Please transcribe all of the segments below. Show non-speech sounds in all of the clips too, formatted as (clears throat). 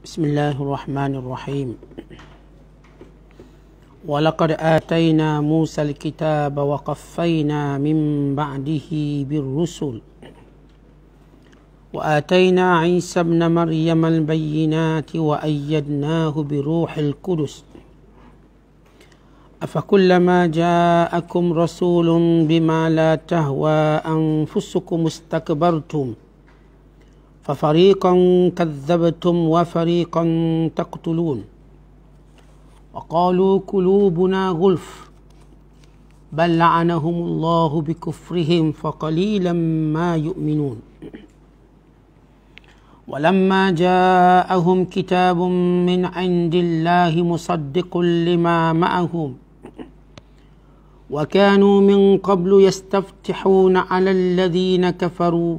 بسم الله الرحمن الرحيم ولقد آتينا موسى الكتاب وقفينا من بعده بالرسل وآتينا عيسى ابن مريم البينات وأيدناه بروح القدس أفكلما جاءكم رسول بما لا تهوى أنفسكم استكبرتم ۖ ففريقا كذبتم وفريقا تقتلون وقالوا قلوبنا غلف بل لعنهم الله بكفرهم فقليلا ما يؤمنون ولما جاءهم كتاب من عند الله مصدق لما معهم وكانوا من قبل يستفتحون على الذين كفروا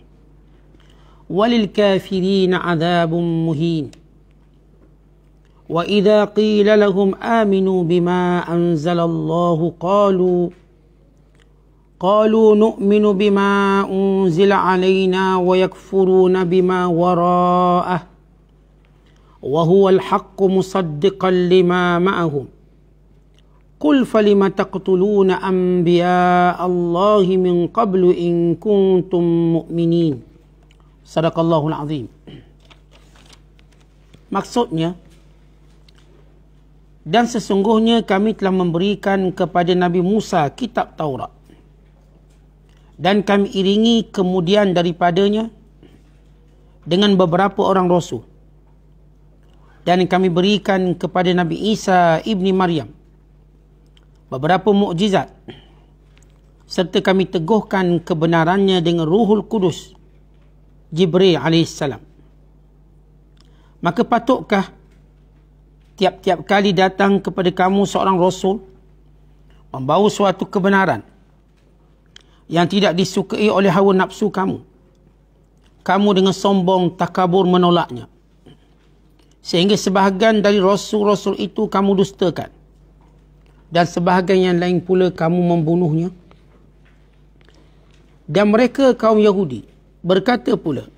وللكافرين عذاب مهين واذا قيل لهم امنوا بما انزل الله قالوا قالوا نؤمن بما انزل علينا ويكفرون بما وراءه وهو الحق مصدقا لما معهم قل فلم تقتلون انبياء الله من قبل ان كنتم مؤمنين Sadaqallahul Azim. Maksudnya, dan sesungguhnya kami telah memberikan kepada Nabi Musa kitab Taurat. Dan kami iringi kemudian daripadanya dengan beberapa orang rasul. Dan kami berikan kepada Nabi Isa ibni Maryam beberapa mukjizat serta kami teguhkan kebenarannya dengan Ruhul Kudus. Jibril alaihissalam. Maka patutkah tiap-tiap kali datang kepada kamu seorang Rasul membawa suatu kebenaran yang tidak disukai oleh hawa nafsu kamu. Kamu dengan sombong takabur menolaknya. Sehingga sebahagian dari Rasul-Rasul itu kamu dustakan. Dan sebahagian yang lain pula kamu membunuhnya. Dan mereka kaum Yahudi berkata pula,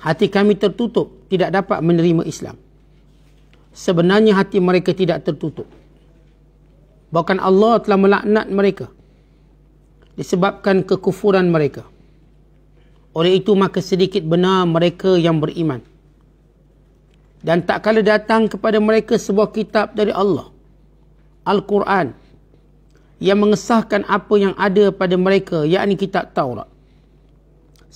hati kami tertutup, tidak dapat menerima Islam. Sebenarnya hati mereka tidak tertutup. Bahkan Allah telah melaknat mereka disebabkan kekufuran mereka. Oleh itu maka sedikit benar mereka yang beriman. Dan tak kala datang kepada mereka sebuah kitab dari Allah. Al-Quran. Yang mengesahkan apa yang ada pada mereka. Yang ini kitab Taurat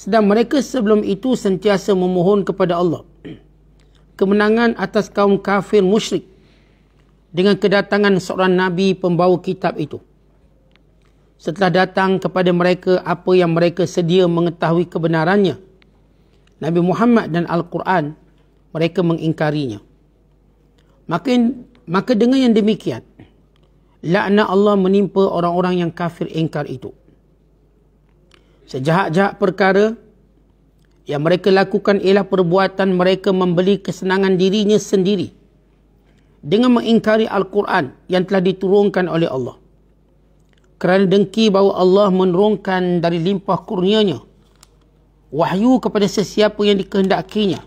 sedang mereka sebelum itu sentiasa memohon kepada Allah kemenangan atas kaum kafir musyrik dengan kedatangan seorang nabi pembawa kitab itu setelah datang kepada mereka apa yang mereka sedia mengetahui kebenarannya Nabi Muhammad dan Al-Quran mereka mengingkarinya maka maka dengan yang demikian lakna Allah menimpa orang-orang yang kafir ingkar itu Sejahat-jahat perkara yang mereka lakukan ialah perbuatan mereka membeli kesenangan dirinya sendiri dengan mengingkari Al-Quran yang telah diturunkan oleh Allah. Kerana dengki bahawa Allah menurunkan dari limpah kurnianya wahyu kepada sesiapa yang dikehendakinya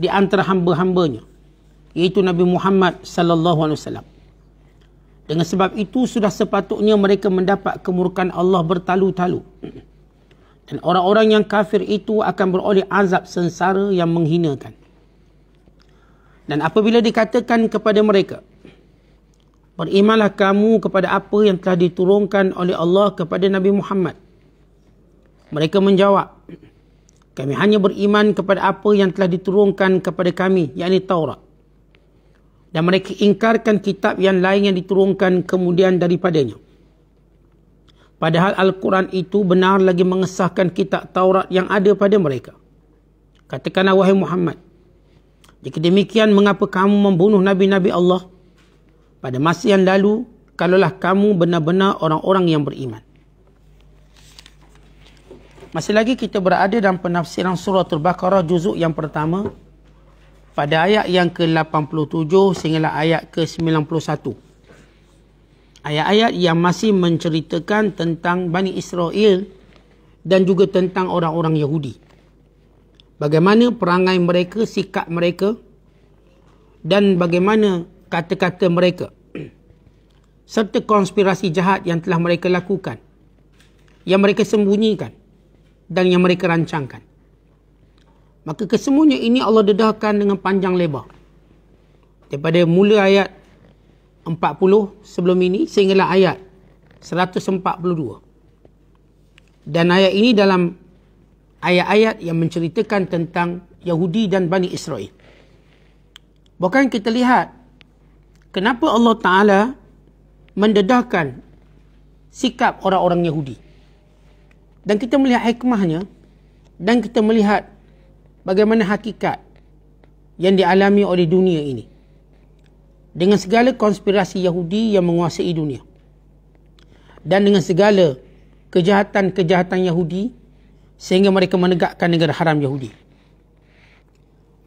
di antara hamba-hambanya iaitu Nabi Muhammad sallallahu alaihi wasallam. Dengan sebab itu sudah sepatutnya mereka mendapat kemurkan Allah bertalu-talu. (clears throat) Dan orang-orang yang kafir itu akan beroleh azab sengsara yang menghinakan. Dan apabila dikatakan kepada mereka, berimalah kamu kepada apa yang telah diturunkan oleh Allah kepada Nabi Muhammad. Mereka menjawab, Kami hanya beriman kepada apa yang telah diturunkan kepada kami, yakni Taurat. Dan mereka ingkarkan kitab yang lain yang diturunkan kemudian daripadanya. Padahal Al-Quran itu benar lagi mengesahkan kitab Taurat yang ada pada mereka. Katakanlah wahai Muhammad. Jika demikian mengapa kamu membunuh Nabi-Nabi Allah? Pada masa yang lalu, kalaulah kamu benar-benar orang-orang yang beriman. Masih lagi kita berada dalam penafsiran surah Al-Baqarah juzuk yang pertama. Pada ayat yang ke-87 sehingga ayat ke-91 ayat-ayat yang masih menceritakan tentang Bani Israel dan juga tentang orang-orang Yahudi. Bagaimana perangai mereka, sikap mereka dan bagaimana kata-kata mereka (clears throat) serta konspirasi jahat yang telah mereka lakukan, yang mereka sembunyikan dan yang mereka rancangkan. Maka kesemuanya ini Allah dedahkan dengan panjang lebar. Daripada mula ayat 40 sebelum ini sehinggalah ayat 142. Dan ayat ini dalam ayat-ayat yang menceritakan tentang Yahudi dan Bani Israel. Bukan kita lihat kenapa Allah Ta'ala mendedahkan sikap orang-orang Yahudi. Dan kita melihat hikmahnya dan kita melihat bagaimana hakikat yang dialami oleh dunia ini dengan segala konspirasi Yahudi yang menguasai dunia dan dengan segala kejahatan-kejahatan Yahudi sehingga mereka menegakkan negara haram Yahudi.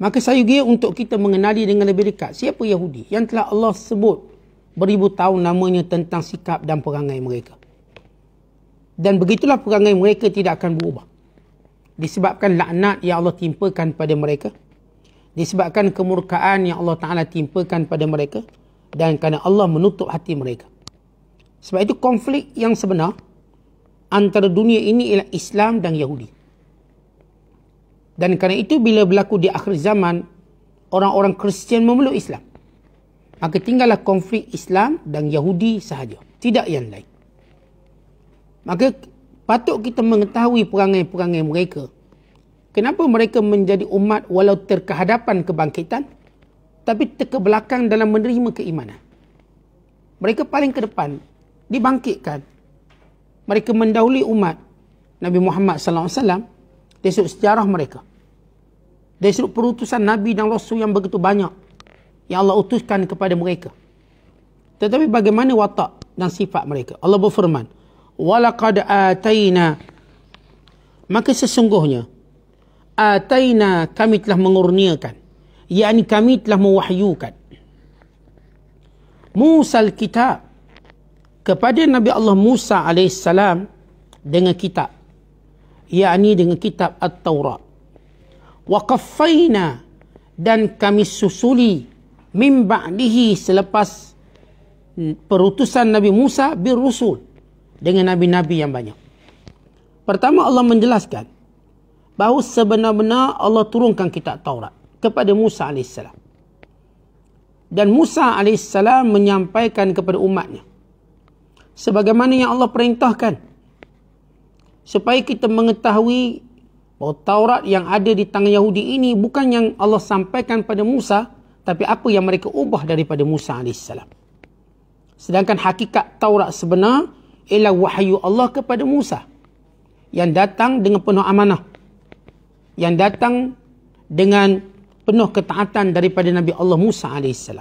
Maka saya gaya untuk kita mengenali dengan lebih dekat siapa Yahudi yang telah Allah sebut beribu tahun namanya tentang sikap dan perangai mereka. Dan begitulah perangai mereka tidak akan berubah. Disebabkan laknat yang Allah timpakan pada mereka disebabkan kemurkaan yang Allah Ta'ala timpakan pada mereka dan kerana Allah menutup hati mereka. Sebab itu konflik yang sebenar antara dunia ini ialah Islam dan Yahudi. Dan kerana itu bila berlaku di akhir zaman, orang-orang Kristian memeluk Islam. Maka tinggallah konflik Islam dan Yahudi sahaja. Tidak yang lain. Maka patut kita mengetahui perangai-perangai mereka Kenapa mereka menjadi umat walau terkehadapan kebangkitan tapi terkebelakang dalam menerima keimanan? Mereka paling ke depan dibangkitkan. Mereka mendahului umat Nabi Muhammad sallallahu alaihi wasallam dari sudut sejarah mereka. Dari sudut perutusan nabi dan rasul yang begitu banyak yang Allah utuskan kepada mereka. Tetapi bagaimana watak dan sifat mereka? Allah berfirman, "Walaqad atayna" Maka sesungguhnya ataina kami telah mengurniakan yakni kami telah mewahyukan Musa al-kitab kepada Nabi Allah Musa alaihissalam dengan kitab yakni dengan kitab at-Taurat wa qaffaina dan kami susuli min ba'dihi selepas perutusan Nabi Musa bir dengan nabi-nabi yang banyak. Pertama Allah menjelaskan bahawa sebenar-benar Allah turunkan kitab Taurat kepada Musa AS. Dan Musa AS menyampaikan kepada umatnya. Sebagaimana yang Allah perintahkan. Supaya kita mengetahui bahawa Taurat yang ada di tangan Yahudi ini bukan yang Allah sampaikan kepada Musa. Tapi apa yang mereka ubah daripada Musa AS. Sedangkan hakikat Taurat sebenar ialah wahyu Allah kepada Musa. Yang datang dengan penuh amanah yang datang dengan penuh ketaatan daripada Nabi Allah Musa AS.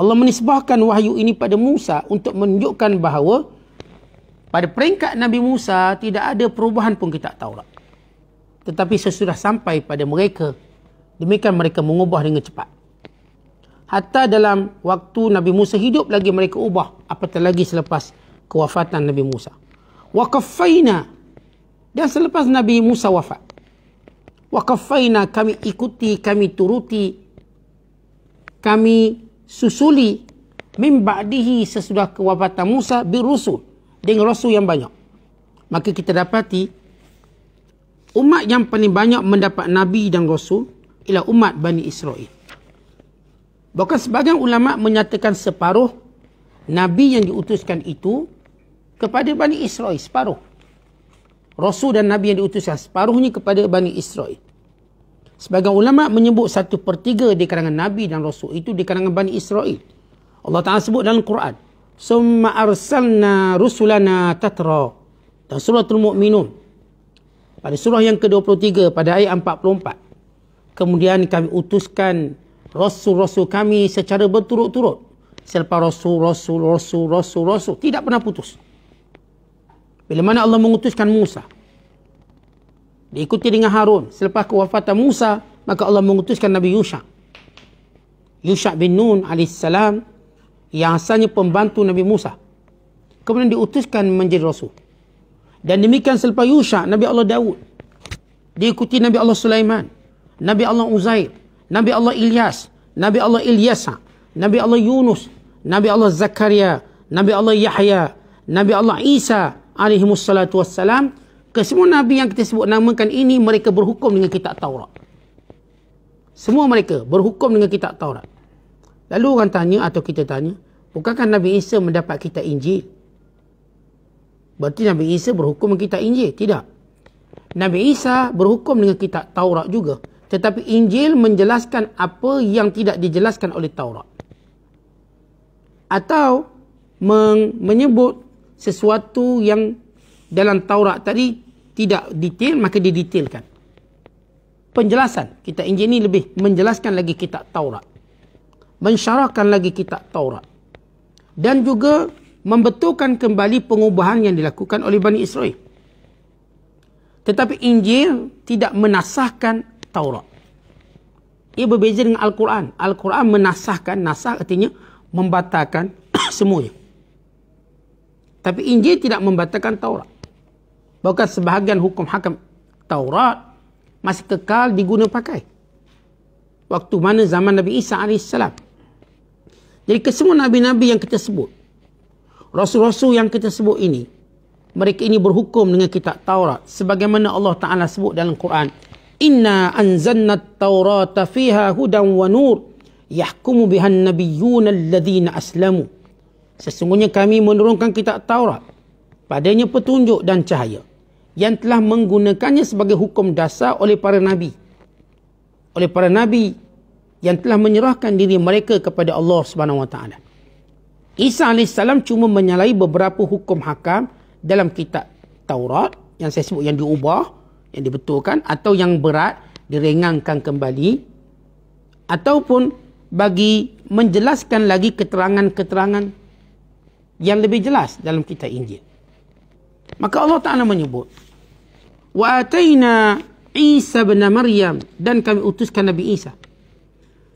Allah menisbahkan wahyu ini pada Musa untuk menunjukkan bahawa pada peringkat Nabi Musa tidak ada perubahan pun kita tahu. Lah. Tetapi sesudah sampai pada mereka, demikian mereka mengubah dengan cepat. Hatta dalam waktu Nabi Musa hidup lagi mereka ubah. Apatah lagi selepas kewafatan Nabi Musa. Wa kaffayna. Dan selepas Nabi Musa wafat. Waqafaina kami ikuti, kami turuti, kami susuli min ba'dihi sesudah kewabatan Musa birusul. Dengan rasul yang banyak. Maka kita dapati umat yang paling banyak mendapat Nabi dan Rasul ialah umat Bani Israel. Bahkan sebagian ulama menyatakan separuh Nabi yang diutuskan itu kepada Bani Israel. Separuh. Rasul dan Nabi yang diutuskan separuhnya kepada Bani Israel. Sebagai ulama menyebut satu per tiga di kalangan Nabi dan Rasul itu di kalangan Bani Israel. Allah Ta'ala sebut dalam Quran. Summa arsalna rusulana tatra. Dan surah Al-Mu'minun. Pada surah yang ke-23 pada ayat 44. Kemudian kami utuskan Rasul-Rasul kami secara berturut-turut. Selepas Rasul, Rasul, Rasul, Rasul, Rasul. Tidak pernah putus. Bila mana Allah mengutuskan Musa. Diikuti dengan Harun. Selepas kewafatan Musa, maka Allah mengutuskan Nabi Yusha' Yusha' bin Nun AS yang asalnya pembantu Nabi Musa. Kemudian diutuskan menjadi Rasul. Dan demikian selepas Yusha' Nabi Allah Dawud Diikuti Nabi Allah Sulaiman. Nabi Allah Uzair. Nabi Allah Ilyas. Nabi Allah Ilyasa. Nabi Allah Yunus. Nabi Allah Zakaria. Nabi Allah Yahya. Nabi Allah Isa alaihimussalatu wassalam kesemua nabi yang kita sebut namakan ini mereka berhukum dengan kitab Taurat semua mereka berhukum dengan kitab Taurat lalu orang tanya atau kita tanya bukankah nabi Isa mendapat kitab Injil berarti nabi Isa berhukum dengan kitab Injil tidak nabi Isa berhukum dengan kitab Taurat juga tetapi Injil menjelaskan apa yang tidak dijelaskan oleh Taurat atau menyebut sesuatu yang dalam Taurat tadi tidak detail maka dia detailkan. Penjelasan kita injil ini lebih menjelaskan lagi kitab Taurat. Mensyarahkan lagi kitab Taurat. Dan juga membetulkan kembali pengubahan yang dilakukan oleh Bani Israel. Tetapi Injil tidak menasahkan Taurat. Ia berbeza dengan Al-Quran. Al-Quran menasahkan, nasah artinya membatalkan (coughs) semuanya. Tapi Injil tidak membatalkan Taurat. Bahkan sebahagian hukum hakam Taurat masih kekal diguna pakai. Waktu mana zaman Nabi Isa AS. Jadi kesemua Nabi-Nabi yang kita sebut. Rasul-Rasul yang kita sebut ini. Mereka ini berhukum dengan kitab Taurat. Sebagaimana Allah Ta'ala sebut dalam Quran. Inna anzanna Taurata fiha hudan wa nur. Yahkumu bihan nabiyuna alladhina aslamu. Sesungguhnya kami menurunkan kitab Taurat. Padanya petunjuk dan cahaya. Yang telah menggunakannya sebagai hukum dasar oleh para nabi. Oleh para nabi yang telah menyerahkan diri mereka kepada Allah Subhanahu SWT. Isa AS cuma menyalahi beberapa hukum hakam dalam kitab Taurat yang saya sebut yang diubah, yang dibetulkan atau yang berat direngangkan kembali ataupun bagi menjelaskan lagi keterangan-keterangan yang lebih jelas dalam kitab Injil. Maka Allah Ta'ala menyebut, Wa atayna Isa bin Maryam dan kami utuskan Nabi Isa.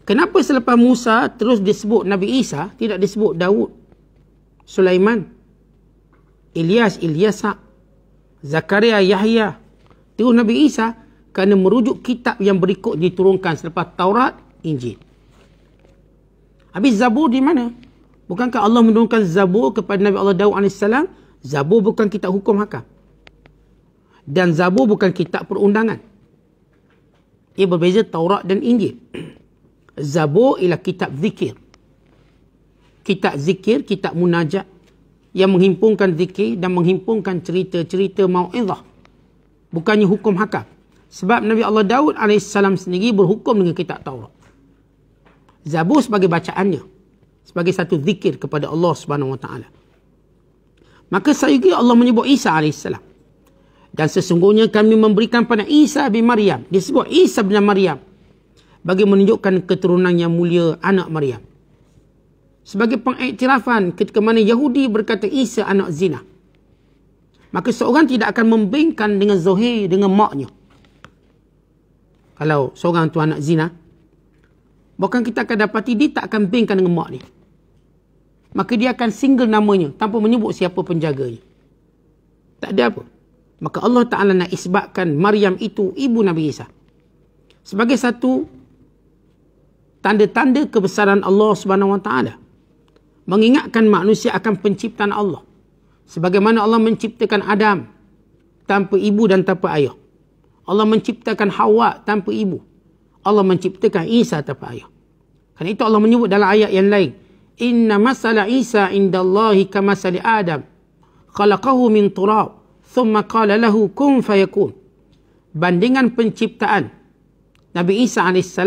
Kenapa selepas Musa terus disebut Nabi Isa, tidak disebut Daud, Sulaiman, Ilyas, Ilyasa, Zakaria, Yahya, terus Nabi Isa, kerana merujuk kitab yang berikut diturunkan selepas Taurat, Injil. Habis Zabur di mana? Bukankah Allah menurunkan Zabur kepada Nabi Allah Dawud AS? Zabur bukan kitab hukum hakam. Dan Zabur bukan kitab perundangan. Ia berbeza Taurat dan Injil. (clears throat) Zabur ialah kitab zikir. Kitab zikir, kitab munajat yang menghimpunkan zikir dan menghimpunkan cerita-cerita ma'idah. Bukannya hukum hakam. Sebab Nabi Allah Dawud AS sendiri berhukum dengan kitab Taurat. Zabur sebagai bacaannya sebagai satu zikir kepada Allah Subhanahu Wa Taala. Maka sayyidi Allah menyebut Isa alaihissalam. Dan sesungguhnya kami memberikan pada Isa bin Maryam. Disebut Isa bin Maryam. Bagi menunjukkan keturunan yang mulia anak Maryam. Sebagai pengiktirafan ketika mana Yahudi berkata Isa anak zina. Maka seorang tidak akan membingkan dengan Zohir, dengan maknya. Kalau seorang tu anak zina. Bahkan kita akan dapati dia tak akan bingkan dengan mak dia maka dia akan single namanya tanpa menyebut siapa penjaganya. Tak ada apa. Maka Allah Ta'ala nak isbatkan Maryam itu ibu Nabi Isa. Sebagai satu tanda-tanda kebesaran Allah Subhanahu Wa Ta'ala. Mengingatkan manusia akan penciptaan Allah. Sebagaimana Allah menciptakan Adam tanpa ibu dan tanpa ayah. Allah menciptakan Hawa tanpa ibu. Allah menciptakan Isa tanpa ayah. Kerana itu Allah menyebut dalam ayat yang lain. Inna masala Isa inda Allahi kamasali Adam. Khalaqahu min turab. Thumma qala lahu kun fayakun. Bandingan penciptaan Nabi Isa AS.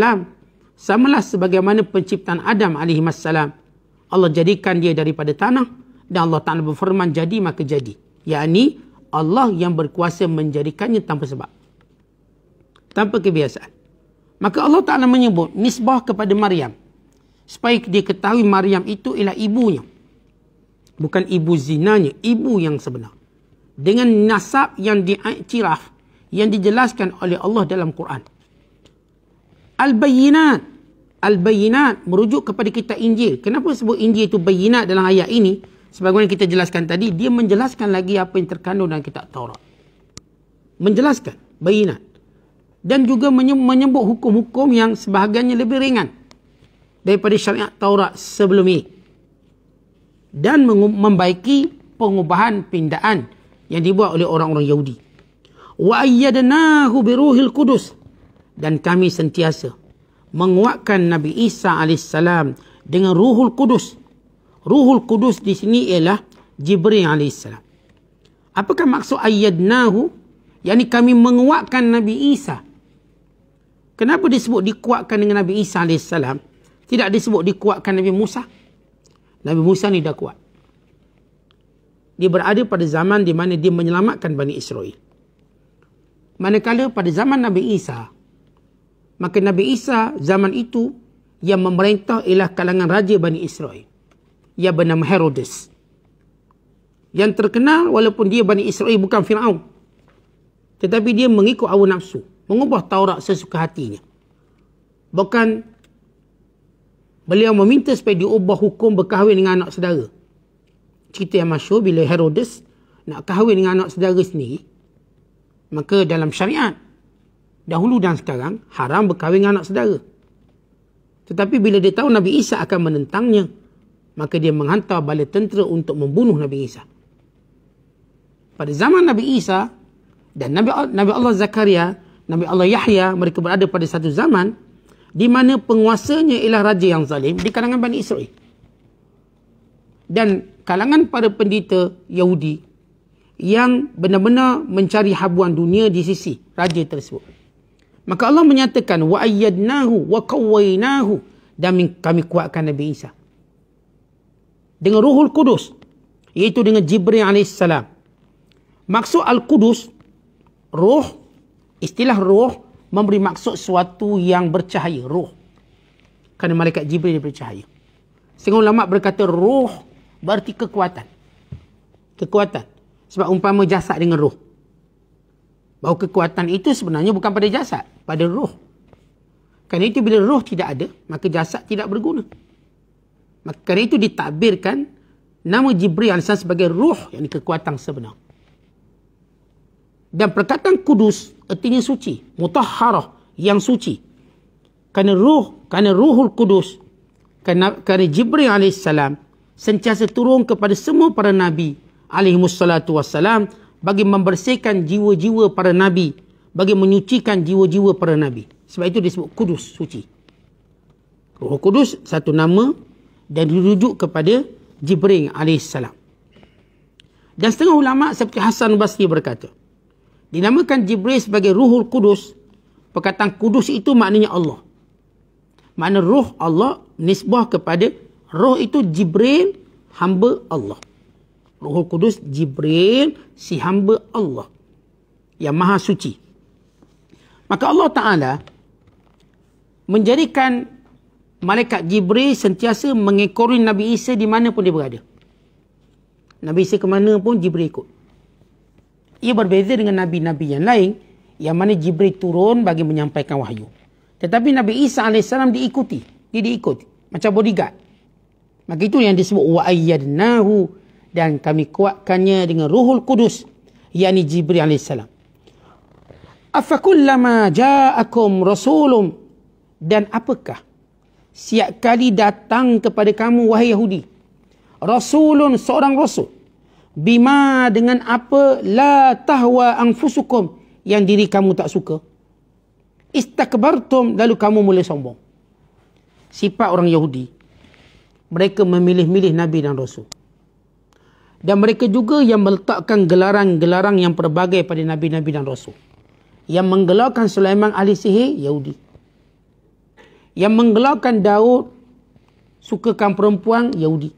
Samalah sebagaimana penciptaan Adam AS. Allah jadikan dia daripada tanah. Dan Allah Ta'ala berfirman jadi maka jadi. Ia yani Allah yang berkuasa menjadikannya tanpa sebab. Tanpa kebiasaan. Maka Allah Ta'ala menyebut nisbah kepada Maryam supaya dia ketahui Maryam itu ialah ibunya. Bukan ibu zinanya, ibu yang sebenar. Dengan nasab yang diiktiraf yang dijelaskan oleh Allah dalam Quran. Al-bayyinat. Al-bayyinat merujuk kepada kita Injil. Kenapa sebut Injil itu bayyinat dalam ayat ini? Sebagaimana kita jelaskan tadi, dia menjelaskan lagi apa yang terkandung dalam kitab Taurat. Menjelaskan bayyinat. Dan juga menyebut hukum-hukum yang sebahagiannya lebih ringan daripada syariat Taurat sebelum ini dan membaiki pengubahan pindaan yang dibuat oleh orang-orang Yahudi. Wa ayyadnahu bi ruhil qudus dan kami sentiasa menguatkan Nabi Isa alaihissalam dengan Ruhul Kudus. Ruhul Kudus di sini ialah Jibril alaihissalam. Apakah maksud ayyadnahu? yani kami menguatkan Nabi Isa. Kenapa disebut dikuatkan dengan Nabi Isa alaihissalam? Tidak disebut dikuatkan Nabi Musa. Nabi Musa ni dah kuat. Dia berada pada zaman di mana dia menyelamatkan Bani Israel. Manakala pada zaman Nabi Isa, maka Nabi Isa zaman itu yang memerintah ialah kalangan raja Bani Israel. Ia bernama Herodes. Yang terkenal walaupun dia Bani Israel bukan Fir'aun. Tetapi dia mengikut awal nafsu. Mengubah Taurat sesuka hatinya. Bukan Beliau meminta supaya diubah hukum berkahwin dengan anak saudara. Cerita yang masyur bila Herodes nak kahwin dengan anak saudara sendiri. Maka dalam syariat. Dahulu dan sekarang haram berkahwin dengan anak saudara. Tetapi bila dia tahu Nabi Isa akan menentangnya. Maka dia menghantar bala tentera untuk membunuh Nabi Isa. Pada zaman Nabi Isa dan Nabi Allah Zakaria, Nabi Allah Yahya mereka berada pada satu zaman di mana penguasanya ialah raja yang zalim di kalangan Bani Israel. Dan kalangan para pendeta Yahudi yang benar-benar mencari habuan dunia di sisi raja tersebut. Maka Allah menyatakan wa ayyadnahu wa qawwaynahu dan kami kuatkan Nabi Isa. Dengan Ruhul Kudus iaitu dengan Jibril alaihissalam. Maksud Al-Qudus roh istilah roh memberi maksud sesuatu yang bercahaya, roh. Kerana malaikat Jibril dia bercahaya. Sehingga ulama berkata roh berarti kekuatan. Kekuatan. Sebab umpama jasad dengan roh. Bahawa kekuatan itu sebenarnya bukan pada jasad, pada roh. Kerana itu bila roh tidak ada, maka jasad tidak berguna. Maka kerana itu ditakbirkan nama Jibril sebagai roh, yang kekuatan sebenar. Dan perkataan kudus artinya suci, mutahharah yang suci. Kerana ruh, kerana ruhul kudus, kerana, kerana Jibril alaihissalam sentiasa turun kepada semua para nabi alaihissalatu wasallam bagi membersihkan jiwa-jiwa para nabi, bagi menyucikan jiwa-jiwa para nabi. Sebab itu disebut kudus suci. Ruh kudus satu nama dan dirujuk kepada Jibril alaihissalam. Dan setengah ulama seperti Hasan Basri berkata, Dinamakan Jibril sebagai Ruhul Kudus. Perkataan Kudus itu maknanya Allah. Makna Ruh Allah nisbah kepada Ruh itu Jibril hamba Allah. Ruhul Kudus Jibril si hamba Allah. Yang maha suci. Maka Allah Ta'ala menjadikan Malaikat Jibril sentiasa mengekori Nabi Isa di mana pun dia berada. Nabi Isa ke mana pun Jibril ikut. Ia berbeza dengan nabi-nabi yang lain yang mana Jibril turun bagi menyampaikan wahyu. Tetapi Nabi Isa AS diikuti. Dia diikuti. Macam bodyguard. Maka itu yang disebut wa'ayyadnahu dan kami kuatkannya dengan ruhul kudus. Yang Jibril AS. Afakullama ja'akum rasulum. Dan apakah? Siap kali datang kepada kamu wahai Yahudi. Rasulun seorang rasul bima dengan apa la tahwa anfusukum yang diri kamu tak suka istakbartum lalu kamu mula sombong sifat orang Yahudi mereka memilih-milih nabi dan rasul dan mereka juga yang meletakkan gelaran-gelaran yang berbagai pada nabi-nabi dan rasul yang menggelarkan Sulaiman ahli sihir Yahudi yang menggelarkan Daud sukakan perempuan Yahudi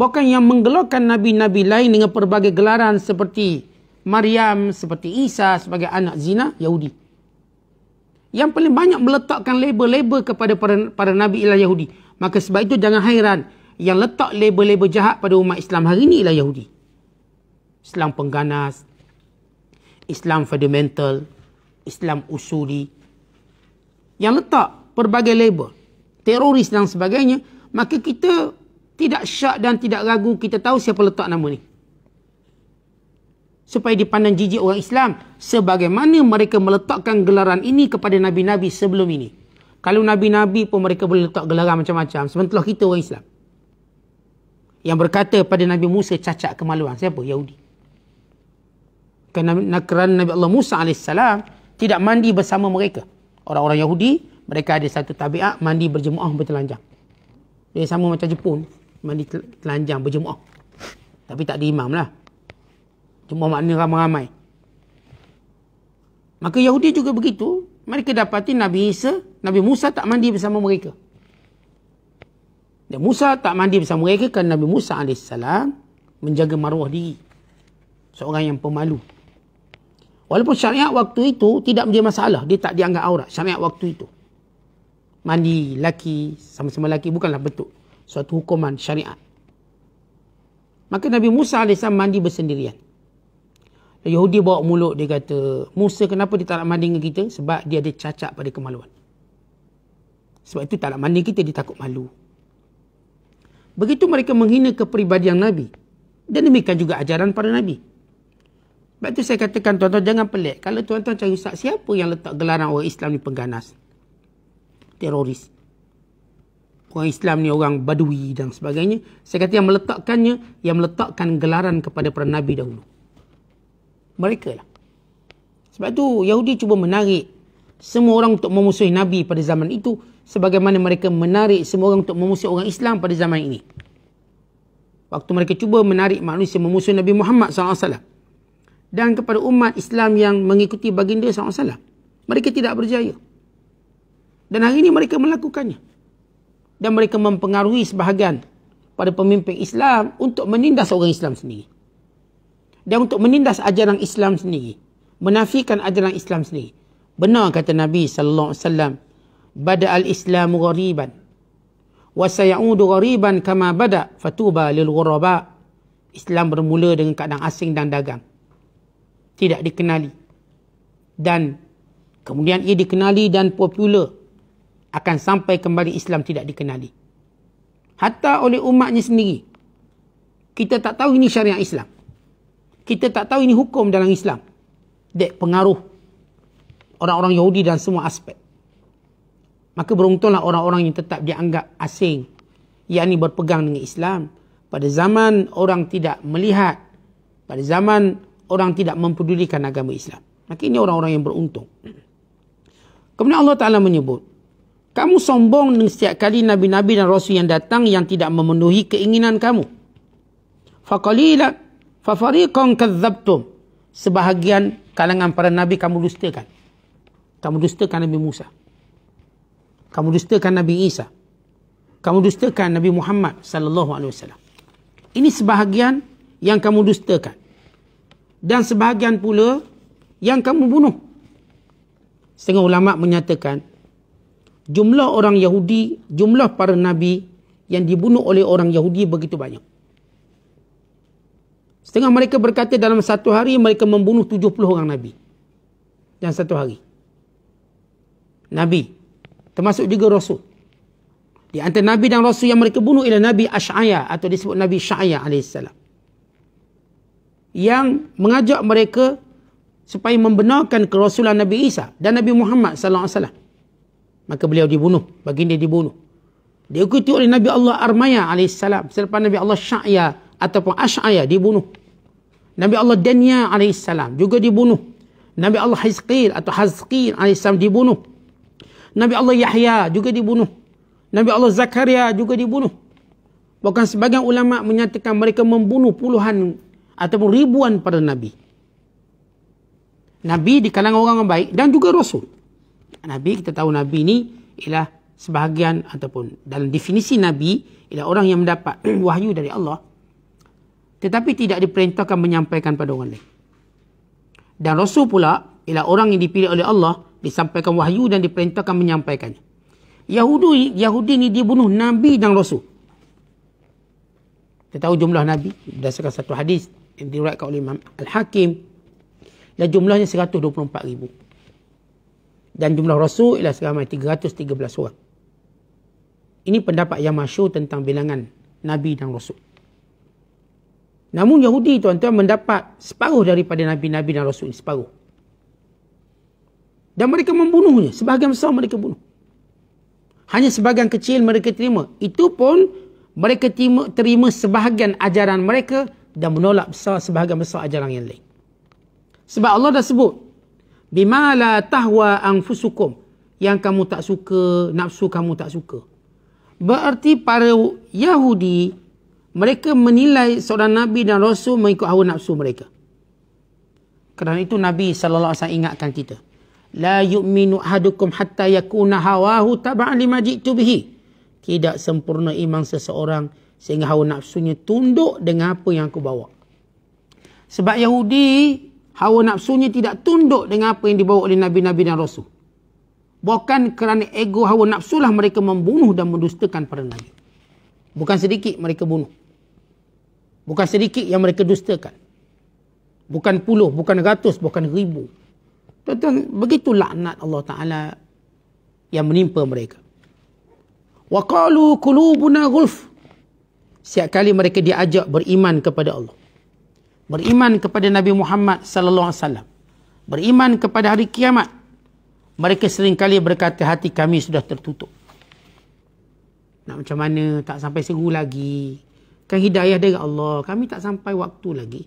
bahkan yang menggelarkan nabi-nabi lain dengan pelbagai gelaran seperti Maryam, seperti Isa sebagai anak zina Yahudi. Yang paling banyak meletakkan label-label kepada para, para nabi ialah Yahudi. Maka sebab itu jangan hairan yang letak label-label jahat pada umat Islam hari ini ialah Yahudi. Islam pengganas, Islam fundamental, Islam usuli. Yang letak pelbagai label, teroris dan sebagainya. Maka kita tidak syak dan tidak ragu kita tahu siapa letak nama ni. Supaya dipandang jijik orang Islam. Sebagaimana mereka meletakkan gelaran ini kepada Nabi-Nabi sebelum ini. Kalau Nabi-Nabi pun mereka boleh letak gelaran macam-macam. Sementara kita orang Islam. Yang berkata pada Nabi Musa cacat kemaluan. Siapa? Yahudi. Kan kerana, Nabi Allah Musa AS tidak mandi bersama mereka. Orang-orang Yahudi, mereka ada satu tabiat mandi berjemaah bertelanjang. Dia sama macam Jepun mandi telanjang berjemaah. Tapi tak ada imam lah. Cuma makna ramai-ramai. Maka Yahudi juga begitu. Mereka dapati Nabi Isa, Nabi Musa tak mandi bersama mereka. Dan Musa tak mandi bersama mereka kerana Nabi Musa AS menjaga maruah diri. Seorang yang pemalu. Walaupun syariat waktu itu tidak menjadi masalah. Dia tak dianggap aurat syariat waktu itu. Mandi laki, sama-sama laki bukanlah betul suatu hukuman syariat. Maka Nabi Musa AS mandi bersendirian. Yahudi bawa mulut, dia kata, Musa kenapa dia tak nak mandi dengan kita? Sebab dia ada cacat pada kemaluan. Sebab itu tak nak mandi kita, dia takut malu. Begitu mereka menghina kepribadian Nabi. Dan demikian juga ajaran pada Nabi. Sebab itu saya katakan, tuan-tuan jangan pelik. Kalau tuan-tuan cari ustaz, siapa yang letak gelaran orang Islam ni pengganas? Teroris orang Islam ni orang badui dan sebagainya. Saya kata yang meletakkannya, yang meletakkan gelaran kepada para Nabi dahulu. Mereka lah. Sebab tu Yahudi cuba menarik semua orang untuk memusuhi Nabi pada zaman itu. Sebagaimana mereka menarik semua orang untuk memusuhi orang Islam pada zaman ini. Waktu mereka cuba menarik manusia memusuhi Nabi Muhammad SAW. Dan kepada umat Islam yang mengikuti baginda SAW. Mereka tidak berjaya. Dan hari ini mereka melakukannya dan mereka mempengaruhi sebahagian pada pemimpin Islam untuk menindas orang Islam sendiri. Dan untuk menindas ajaran Islam sendiri. Menafikan ajaran Islam sendiri. Benar kata Nabi sallallahu alaihi wasallam, "Bada al-Islamu ghariban wa ghariban kama bada fatubah lil ghuraba." Islam bermula dengan keadaan asing dan dagang. Tidak dikenali. Dan kemudian ia dikenali dan popular akan sampai kembali Islam tidak dikenali. Hatta oleh umatnya sendiri. Kita tak tahu ini syariat Islam. Kita tak tahu ini hukum dalam Islam. Dek pengaruh orang-orang Yahudi dan semua aspek. Maka beruntunglah orang-orang yang tetap dianggap asing. Yang ini berpegang dengan Islam. Pada zaman orang tidak melihat. Pada zaman orang tidak mempedulikan agama Islam. Maka ini orang-orang yang beruntung. Kemudian Allah Ta'ala menyebut. Kamu sombong dengan setiap kali Nabi-Nabi dan Rasul yang datang yang tidak memenuhi keinginan kamu. Fakalila, fafariqan kazzabtum. Sebahagian kalangan para Nabi kamu dustakan. Kamu dustakan Nabi Musa. Kamu dustakan Nabi Isa. Kamu dustakan Nabi Muhammad sallallahu alaihi wasallam. Ini sebahagian yang kamu dustakan. Dan sebahagian pula yang kamu bunuh. Setengah ulama menyatakan jumlah orang Yahudi, jumlah para nabi yang dibunuh oleh orang Yahudi begitu banyak. Setengah mereka berkata dalam satu hari mereka membunuh 70 orang nabi. Dalam satu hari. Nabi termasuk juga rasul. Di antara nabi dan rasul yang mereka bunuh ialah Nabi Ashaya atau disebut Nabi Syaya alaihissalam. Yang mengajak mereka supaya membenarkan kerasulan Nabi Isa dan Nabi Muhammad sallallahu alaihi wasallam. Maka beliau dibunuh. Baginda dibunuh. Dia Diikuti oleh Nabi Allah Armaya AS. Selepas Nabi Allah Sya'ya ataupun Ash'aya dibunuh. Nabi Allah Danya AS juga dibunuh. Nabi Allah Hizqil atau Hazqil AS dibunuh. Nabi Allah Yahya juga dibunuh. Nabi Allah Zakaria juga dibunuh. Bahkan sebagian ulama menyatakan mereka membunuh puluhan ataupun ribuan para Nabi. Nabi di kalangan orang yang baik dan juga Rasul. Nabi kita tahu Nabi ni ialah sebahagian ataupun dalam definisi Nabi ialah orang yang mendapat (clears throat) wahyu dari Allah tetapi tidak diperintahkan menyampaikan pada orang lain. Dan Rasul pula ialah orang yang dipilih oleh Allah disampaikan wahyu dan diperintahkan menyampaikannya. Yahudi Yahudi ni dibunuh Nabi dan Rasul. Kita tahu jumlah Nabi berdasarkan satu hadis yang diriwayatkan oleh Imam Al-Hakim dan jumlahnya 124 ribu dan jumlah rasul ialah seramai 313 orang. Ini pendapat yang masyur tentang bilangan Nabi dan Rasul. Namun Yahudi tuan-tuan mendapat separuh daripada Nabi-Nabi dan Rasul ini, separuh. Dan mereka membunuhnya, sebahagian besar mereka bunuh. Hanya sebahagian kecil mereka terima. Itu pun mereka terima, terima sebahagian ajaran mereka dan menolak besar sebahagian besar ajaran yang lain. Sebab Allah dah sebut, Bima la tahwa anfusukum. Yang kamu tak suka, nafsu kamu tak suka. Berarti para Yahudi, mereka menilai seorang Nabi dan Rasul mengikut hawa nafsu mereka. Kerana itu Nabi SAW ingatkan kita. La yu'minu hadukum hatta yakuna hawahu taba'an lima jiktu bihi. Tidak sempurna iman seseorang sehingga hawa nafsunya tunduk dengan apa yang aku bawa. Sebab Yahudi hawa nafsunya tidak tunduk dengan apa yang dibawa oleh nabi-nabi dan rasul. Bukan kerana ego hawa nafsulah mereka membunuh dan mendustakan para nabi. Bukan sedikit mereka bunuh. Bukan sedikit yang mereka dustakan. Bukan puluh, bukan ratus, bukan ribu. Tuan-tuan, begitu laknat Allah Ta'ala yang menimpa mereka. Wa qalu qulubuna ghulf. Setiap kali mereka diajak beriman kepada Allah beriman kepada Nabi Muhammad sallallahu alaihi wasallam beriman kepada hari kiamat mereka sering kali berkata hati kami sudah tertutup nak macam mana tak sampai seru lagi kan hidayah dari Allah kami tak sampai waktu lagi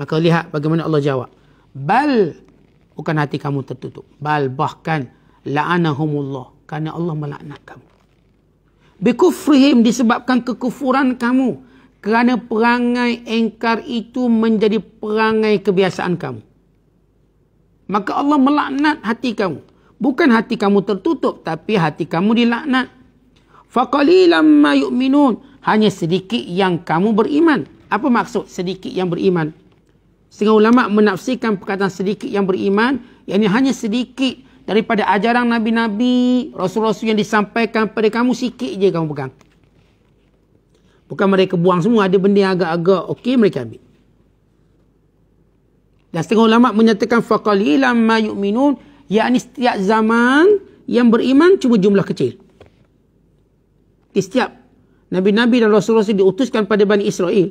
maka lihat bagaimana Allah jawab bal bukan hati kamu tertutup bal bahkan la'anahumullah kerana Allah melaknat kamu bikufrihim disebabkan kekufuran kamu kerana perangai engkar itu menjadi perangai kebiasaan kamu. Maka Allah melaknat hati kamu. Bukan hati kamu tertutup tapi hati kamu dilaknat. Faqalilam ma yu'minun. Hanya sedikit yang kamu beriman. Apa maksud sedikit yang beriman? Setengah ulama menafsirkan perkataan sedikit yang beriman. Yang ini hanya sedikit daripada ajaran Nabi-Nabi, Rasul-Rasul yang disampaikan pada kamu sikit je kamu pegang. Bukan mereka buang semua. Ada benda yang agak-agak okey mereka ambil. Dan setengah ulama menyatakan faqalilam ma yu'minun yakni setiap zaman yang beriman cuma jumlah kecil. Di setiap Nabi-Nabi dan Rasul-Rasul diutuskan pada Bani Israel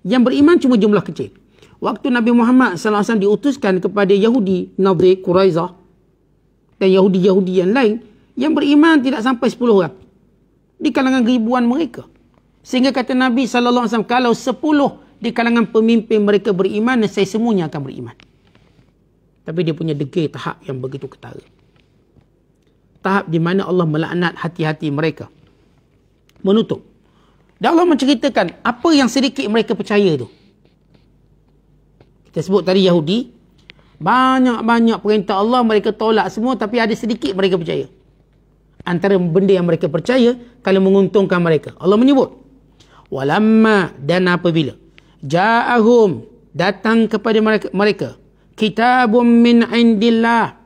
yang beriman cuma jumlah kecil. Waktu Nabi Muhammad SAW diutuskan kepada Yahudi, Nadir, Quraizah dan Yahudi-Yahudi yang lain yang beriman tidak sampai 10 orang. Di kalangan ribuan mereka. Sehingga kata Nabi SAW, kalau sepuluh di kalangan pemimpin mereka beriman, saya semuanya akan beriman. Tapi dia punya degil tahap yang begitu ketara. Tahap di mana Allah melaknat hati-hati mereka. Menutup. Dan Allah menceritakan apa yang sedikit mereka percaya itu. Kita sebut tadi Yahudi. Banyak-banyak perintah Allah mereka tolak semua tapi ada sedikit mereka percaya. Antara benda yang mereka percaya kalau menguntungkan mereka. Allah menyebut. Walamma dan apabila Ja'ahum datang kepada mereka, mereka Kitabun min indillah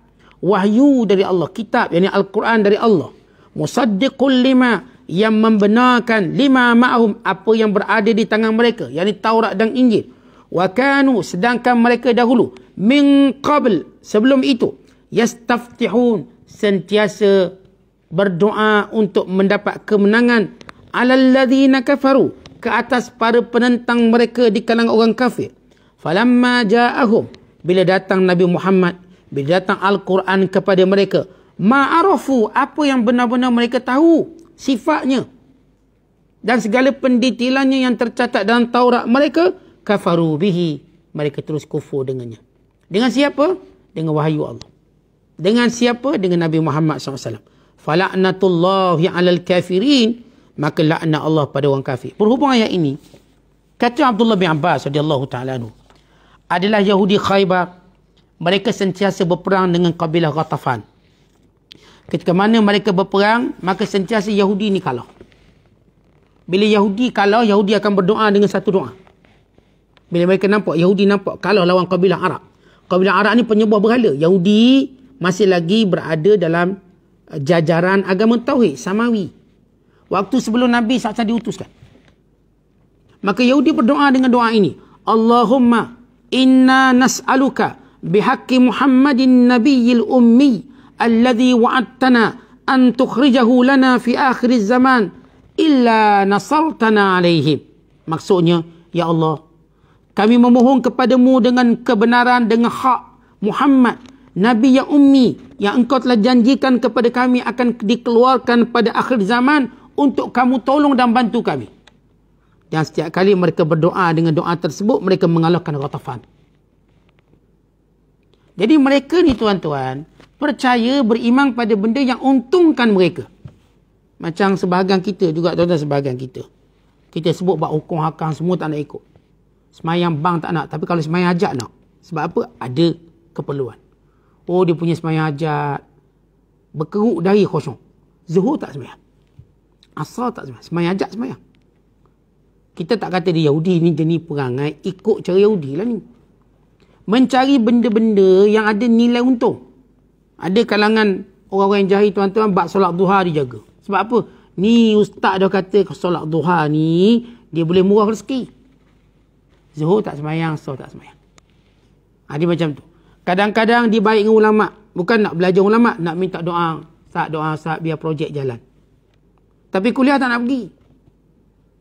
Wahyu dari Allah Kitab yang Al-Quran dari Allah Musaddiqun lima Yang membenarkan lima ma'ahum Apa yang berada di tangan mereka Yang Taurat dan Injil Wakanu sedangkan mereka dahulu Min qabl sebelum itu Yastaftihun sentiasa berdoa untuk mendapat kemenangan alalladzina kafaru ke atas para penentang mereka di kalangan orang kafir falamma ja'ahum bila datang nabi Muhammad bila datang al-Quran kepada mereka ma'arafu apa yang benar-benar mereka tahu sifatnya dan segala pendetilannya yang tercatat dalam Taurat mereka kafaru bihi mereka terus kufur dengannya dengan siapa dengan wahyu Allah dengan siapa dengan nabi Muhammad SAW. alaihi wasallam falanatullah 'alal kafirin maka laknat Allah pada orang kafir. Berhubung ayat ini, kata Abdullah bin Abbas radhiyallahu taala anhu, adalah Yahudi Khaybar mereka sentiasa berperang dengan kabilah Ghatafan. Ketika mana mereka berperang, maka sentiasa Yahudi ini kalah. Bila Yahudi kalah, Yahudi akan berdoa dengan satu doa. Bila mereka nampak, Yahudi nampak kalah lawan kabilah Arab. Kabilah Arab ni penyebab berhala. Yahudi masih lagi berada dalam eh, jajaran agama Tauhid, Samawi. Waktu sebelum Nabi SAW diutuskan. Maka Yahudi berdoa dengan doa ini. Allahumma inna nas'aluka bihaqi Muhammadin nabiyil ummi alladhi wa'attana an tukhrijahu lana fi akhir zaman illa nasaltana alaihi. Maksudnya, Ya Allah, kami memohon kepadamu dengan kebenaran, dengan hak Muhammad, Nabi yang ummi, yang engkau telah janjikan kepada kami akan dikeluarkan pada akhir zaman, untuk kamu tolong dan bantu kami. Dan setiap kali mereka berdoa dengan doa tersebut, mereka mengalahkan ratafan. Jadi mereka ni tuan-tuan, percaya beriman pada benda yang untungkan mereka. Macam sebahagian kita juga, tuan-tuan sebahagian kita. Kita sebut buat hukum hakang semua tak nak ikut. Semayang bang tak nak. Tapi kalau semayang ajak nak. Sebab apa? Ada keperluan. Oh dia punya semayang ajak. Berkeruk dari kosong. Zuhur tak semayang. Asal tak semayang. Semayang ajak semayang. Kita tak kata dia Yahudi ni jenis perangai. Ikut cara Yahudi lah ni. Mencari benda-benda yang ada nilai untung. Ada kalangan orang-orang yang jahil tuan-tuan. Bak solat duha dijaga. Sebab apa? Ni ustaz dah kata solat duha ni. Dia boleh murah rezeki. Zuhur tak semayang. Asal tak semayang. Ha, dia macam tu. Kadang-kadang dia baik dengan ulama' Bukan nak belajar ulama' Nak minta doa Saat doa Saat biar projek jalan tapi kuliah tak nak pergi.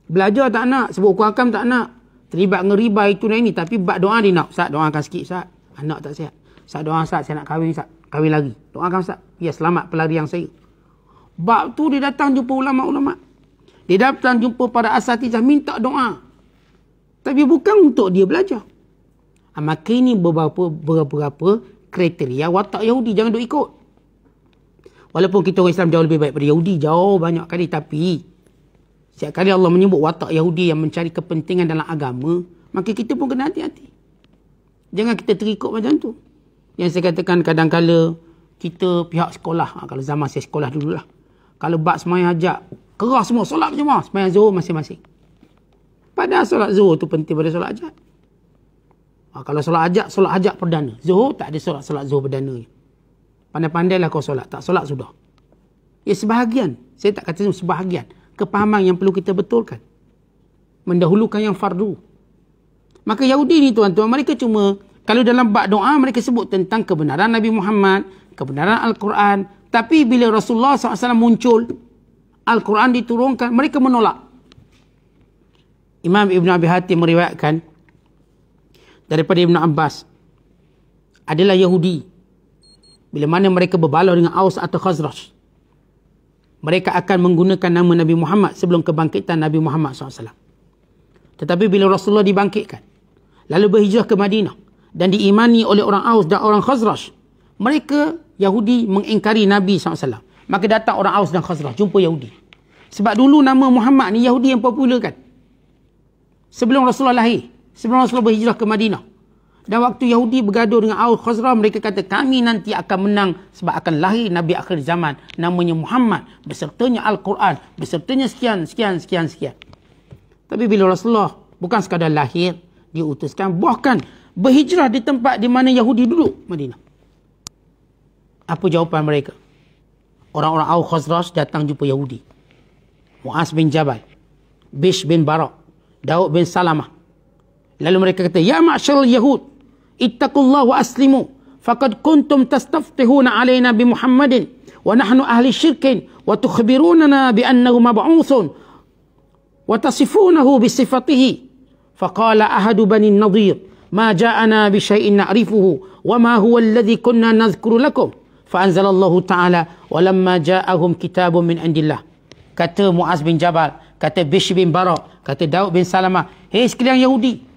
Belajar tak nak. Sebut kuakam tak nak. Terlibat dengan riba itu dan ini. Tapi buat doa dia nak. Ustaz doakan sikit Ustaz. Anak tak sihat. Ustaz doa Ustaz. Saya nak kahwin Ustaz. Kahwin lagi. Doakan Ustaz. Ya selamat pelari yang saya. Bab tu dia datang jumpa ulama-ulama. Dia datang jumpa para asatizah. Minta doa. Tapi bukan untuk dia belajar. Ah, maka ini beberapa, beberapa kriteria watak Yahudi. Jangan duk ikut. Walaupun kita orang Islam jauh lebih baik daripada Yahudi, jauh banyak kali. Tapi, setiap kali Allah menyebut watak Yahudi yang mencari kepentingan dalam agama, maka kita pun kena hati-hati. Jangan kita terikut macam tu. Yang saya katakan kadang kadangkala kita pihak sekolah, ha, kalau zaman saya sekolah dulu lah, Kalau bak semuanya ajak, keras semua, solat semua, semayang zuhur masing-masing. Padahal solat zuhur tu penting pada solat ajak. Ha, kalau solat ajak, solat ajak perdana. Zuhur tak ada solat-solat zuhur perdana. Ni pandai-pandailah kau solat. Tak solat sudah. Ya sebahagian. Saya tak kata semua. Sebahagian. Kepahaman yang perlu kita betulkan. Mendahulukan yang fardu. Maka Yahudi ni tuan-tuan, mereka cuma, kalau dalam bak doa, mereka sebut tentang kebenaran Nabi Muhammad, kebenaran Al-Quran. Tapi bila Rasulullah SAW muncul, Al-Quran diturunkan, mereka menolak. Imam Ibn Abi Hatim meriwayatkan daripada Ibn Abbas adalah Yahudi bila mana mereka berbalau dengan Aus atau Khazraj. Mereka akan menggunakan nama Nabi Muhammad sebelum kebangkitan Nabi Muhammad SAW. Tetapi bila Rasulullah dibangkitkan, lalu berhijrah ke Madinah dan diimani oleh orang Aus dan orang Khazraj, mereka Yahudi mengingkari Nabi SAW. Maka datang orang Aus dan Khazraj, jumpa Yahudi. Sebab dulu nama Muhammad ni Yahudi yang popular kan. Sebelum Rasulullah lahir, sebelum Rasulullah berhijrah ke Madinah. Dan waktu Yahudi bergaduh dengan Aul Khazra, mereka kata kami nanti akan menang sebab akan lahir Nabi akhir zaman. Namanya Muhammad, besertanya Al-Quran, besertanya sekian, sekian, sekian, sekian. Tapi bila Rasulullah bukan sekadar lahir, diutuskan, bahkan berhijrah di tempat di mana Yahudi duduk, Madinah. Apa jawapan mereka? Orang-orang Aul Khazra datang jumpa Yahudi. Muaz bin Jabal, Bish bin Barak, Daud bin Salamah, Lalu mereka kata, Ya ma'asyarul Yahud, ittaqullah wa aslimu, faqad kuntum tastaftihuna alayna bi Muhammadin, wa nahnu ahli syirkin, wa tukhbirunana bi annahu mab'uthun, wa tasifunahu bi sifatihi. Faqala ahadu bani nadir, ما جاءنا بشيء نعرفه وما هو الذي كنا نذكر لكم فأنزل الله تعالى ولما جاءهم كتاب من عند الله كتب معاذ بن جبل كتب Bish بن Bara كتب داود بن سلمة هي سكليان يهودي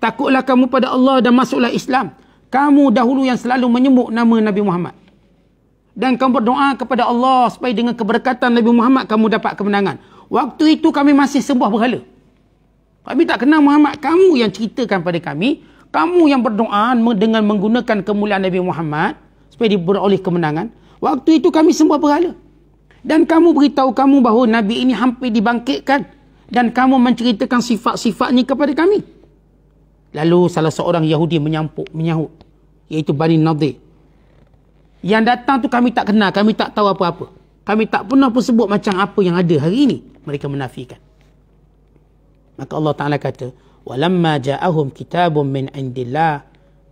takutlah kamu pada Allah dan masuklah Islam. Kamu dahulu yang selalu menyebut nama Nabi Muhammad. Dan kamu berdoa kepada Allah supaya dengan keberkatan Nabi Muhammad kamu dapat kemenangan. Waktu itu kami masih sebuah berhala. Kami tak kenal Muhammad. Kamu yang ceritakan pada kami. Kamu yang berdoa dengan menggunakan kemuliaan Nabi Muhammad supaya diberoleh kemenangan. Waktu itu kami sebuah berhala. Dan kamu beritahu kamu bahawa Nabi ini hampir dibangkitkan. Dan kamu menceritakan sifat-sifatnya kepada Kami. Lalu salah seorang Yahudi menyampuk, menyahut. Iaitu Bani Nadir. Yang datang tu kami tak kenal, kami tak tahu apa-apa. Kami tak pernah pun sebut macam apa yang ada hari ini. Mereka menafikan. Maka Allah Ta'ala kata, وَلَمَّا جَاءَهُمْ kitabun مِنْ عِنْدِ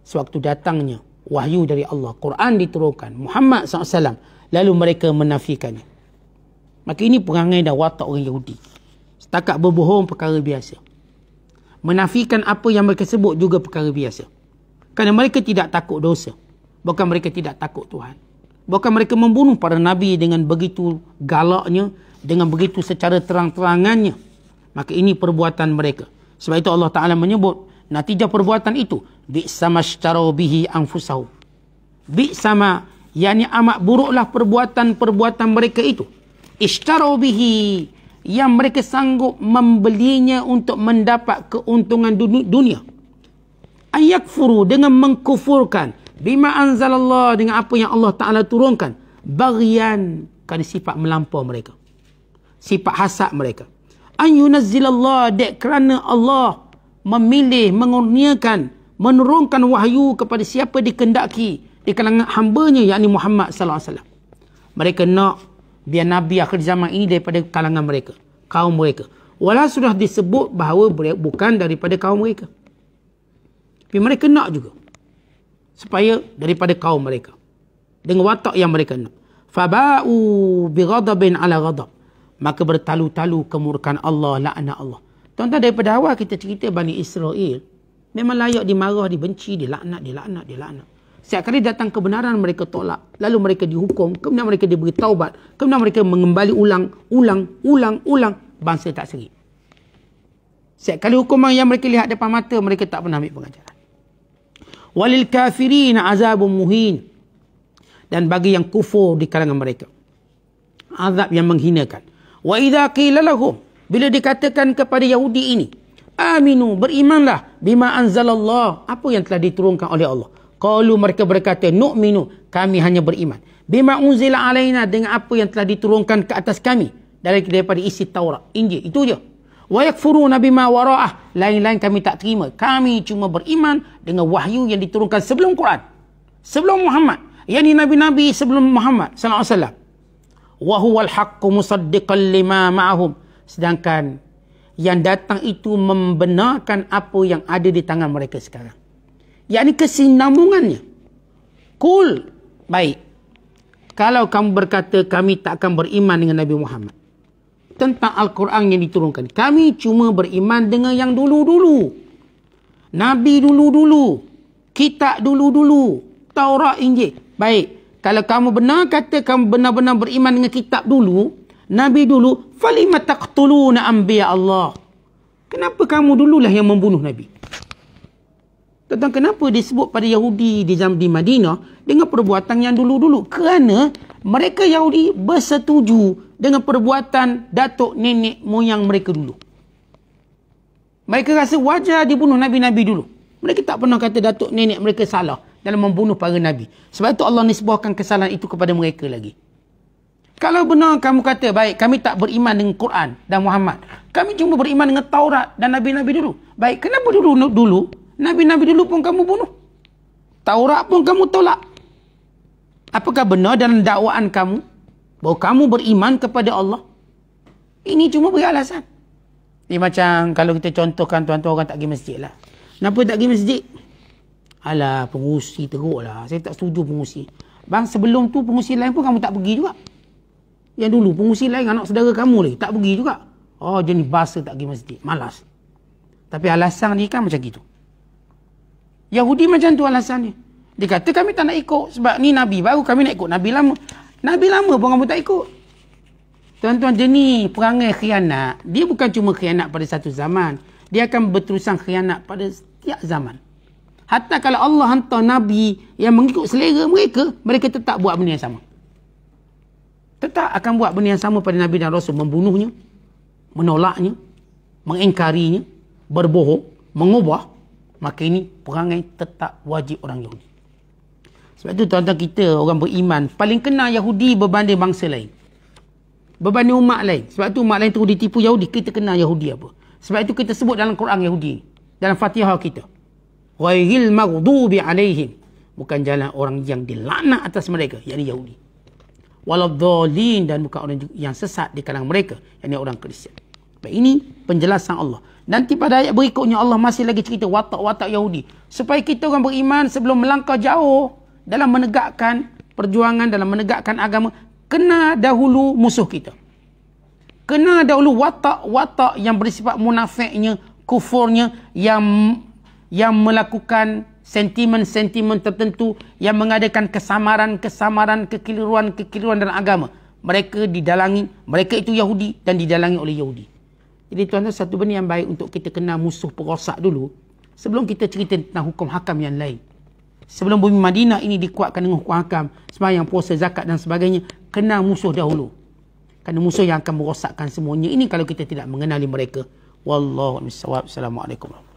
Sewaktu datangnya, wahyu dari Allah, Quran diturunkan, Muhammad SAW, lalu mereka menafikannya. Maka ini perangai dan watak orang Yahudi. Setakat berbohong perkara biasa menafikan apa yang mereka sebut juga perkara biasa. Kerana mereka tidak takut dosa. Bukan mereka tidak takut Tuhan. Bukan mereka membunuh para Nabi dengan begitu galaknya, dengan begitu secara terang-terangannya. Maka ini perbuatan mereka. Sebab itu Allah Ta'ala menyebut, natijah perbuatan itu, secara bihi anfusahu. Bi'sama, yakni amat buruklah perbuatan-perbuatan mereka itu. Ishtarau bihi yang mereka sanggup membelinya untuk mendapat keuntungan dunia. Ayat furu dengan mengkufurkan bima anzalallah dengan apa yang Allah Ta'ala turunkan. Bagian kerana sifat melampau mereka. Sifat hasad mereka. Ayunazzilallah dek kerana Allah memilih, mengurniakan, menurunkan wahyu kepada siapa dikendaki di kalangan hambanya yakni Muhammad sallallahu alaihi wasallam. Mereka nak biar Nabi akhir zaman ini daripada kalangan mereka. Kaum mereka. Walau sudah disebut bahawa bukan daripada kaum mereka. Tapi mereka nak juga. Supaya daripada kaum mereka. Dengan watak yang mereka nak. Faba'u bin ala ghadab. Maka bertalu-talu kemurkan Allah, la'na Allah. Tuan-tuan, daripada awal kita cerita Bani Israel, memang layak dimarah, dibenci, dilaknat, dilaknat, dilaknat. Setiap kali datang kebenaran mereka tolak. Lalu mereka dihukum. Kemudian mereka diberi taubat. Kemudian mereka mengembali ulang, ulang, ulang, ulang. Bangsa tak seri. Setiap kali hukuman yang mereka lihat depan mata, mereka tak pernah ambil pengajaran. Walil kafirin azabun muhin. Dan bagi yang kufur di kalangan mereka. Azab yang menghinakan. Wa idha qilalahum. Bila dikatakan kepada Yahudi ini. Aminu, berimanlah. Bima anzalallah. Apa yang telah diturunkan oleh Allah. Qalu mereka berkata, nu'minu, kami hanya beriman. Bima unzila alaina dengan apa yang telah diturunkan ke atas kami dari daripada isi Taurat, Injil, itu je. Wa yakfuru nabi ma wara'ah, lain-lain kami tak terima. Kami cuma beriman dengan wahyu yang diturunkan sebelum Quran. Sebelum Muhammad. Yang nabi-nabi sebelum Muhammad sallallahu alaihi wasallam. Wa huwa al-haqqu musaddiqan lima ma'ahum. Sedangkan yang datang itu membenarkan apa yang ada di tangan mereka sekarang ini kesinambungannya. Kul. Baik. Kalau kamu berkata kami tak akan beriman dengan Nabi Muhammad. Tentang Al-Quran yang diturunkan. Kami cuma beriman dengan yang dulu-dulu. Nabi dulu-dulu. Kitab dulu-dulu. Taurat Injil. Baik. Kalau kamu benar kata kamu benar-benar beriman dengan kitab dulu. Nabi dulu. Falimataqtuluna ambiya Allah. Kenapa kamu dululah yang membunuh Nabi? tentang kenapa disebut pada Yahudi di zaman di Madinah dengan perbuatan yang dulu-dulu kerana mereka Yahudi bersetuju dengan perbuatan datuk nenek moyang mereka dulu. Mereka rasa wajar dibunuh nabi-nabi dulu. Mereka tak pernah kata datuk nenek mereka salah dalam membunuh para nabi. Sebab itu Allah nisbahkan kesalahan itu kepada mereka lagi. Kalau benar kamu kata baik kami tak beriman dengan Quran dan Muhammad. Kami cuma beriman dengan Taurat dan nabi-nabi dulu. Baik kenapa dulu dulu Nabi-nabi dulu pun kamu bunuh. Taurat pun kamu tolak. Apakah benar dalam dakwaan kamu bahawa kamu beriman kepada Allah? Ini cuma beralasan. Ini macam kalau kita contohkan tuan-tuan orang tak pergi masjid lah. Kenapa tak pergi masjid? Alah, pengusi teruk lah. Saya tak setuju pengusi. Bang, sebelum tu pengusi lain pun kamu tak pergi juga. Yang dulu pengusi lain anak saudara kamu lagi. Tak pergi juga. Oh, jenis bahasa tak pergi masjid. Malas. Tapi alasan ni kan macam gitu. Yahudi macam tu alasannya. Dia kata kami tak nak ikut sebab ni Nabi baru kami nak ikut Nabi lama. Nabi lama pun kamu tak ikut. Tuan-tuan jenis perangai khianat, dia bukan cuma khianat pada satu zaman. Dia akan berterusan khianat pada setiap zaman. Hatta kalau Allah hantar Nabi yang mengikut selera mereka, mereka tetap buat benda yang sama. Tetap akan buat benda yang sama pada Nabi dan Rasul. Membunuhnya, menolaknya, mengingkarinya, berbohong, mengubah, maka ini perangai tetap wajib orang Yahudi. Sebab itu tuan-tuan kita orang beriman paling kena Yahudi berbanding bangsa lain. Berbanding umat lain. Sebab itu umat lain terus ditipu Yahudi, kita kena Yahudi apa. Sebab itu kita sebut dalam Quran Yahudi, dalam Fatihah kita. Ghairil maghdubi alaihim. Bukan jalan orang yang dilaknat atas mereka, yakni Yahudi. Walau Waladhalin dan bukan orang yang sesat di kalangan mereka, yakni orang Kristian. Baik ini penjelasan Allah. Nanti pada ayat berikutnya Allah masih lagi cerita watak-watak Yahudi. Supaya kita orang beriman sebelum melangkah jauh dalam menegakkan perjuangan, dalam menegakkan agama. Kena dahulu musuh kita. Kena dahulu watak-watak yang bersifat munafiknya, kufurnya, yang yang melakukan sentimen-sentimen tertentu, yang mengadakan kesamaran-kesamaran, kekeliruan-kekeliruan dalam agama. Mereka didalangi, mereka itu Yahudi dan didalangi oleh Yahudi. Jadi tuan-tuan satu benda yang baik untuk kita kenal musuh perosak dulu sebelum kita cerita tentang hukum hakam yang lain. Sebelum bumi Madinah ini dikuatkan dengan hukum hakam, sembahyang puasa zakat dan sebagainya, kenal musuh dahulu. Kerana musuh yang akan merosakkan semuanya ini kalau kita tidak mengenali mereka. Wallahu a'lam. Assalamualaikum.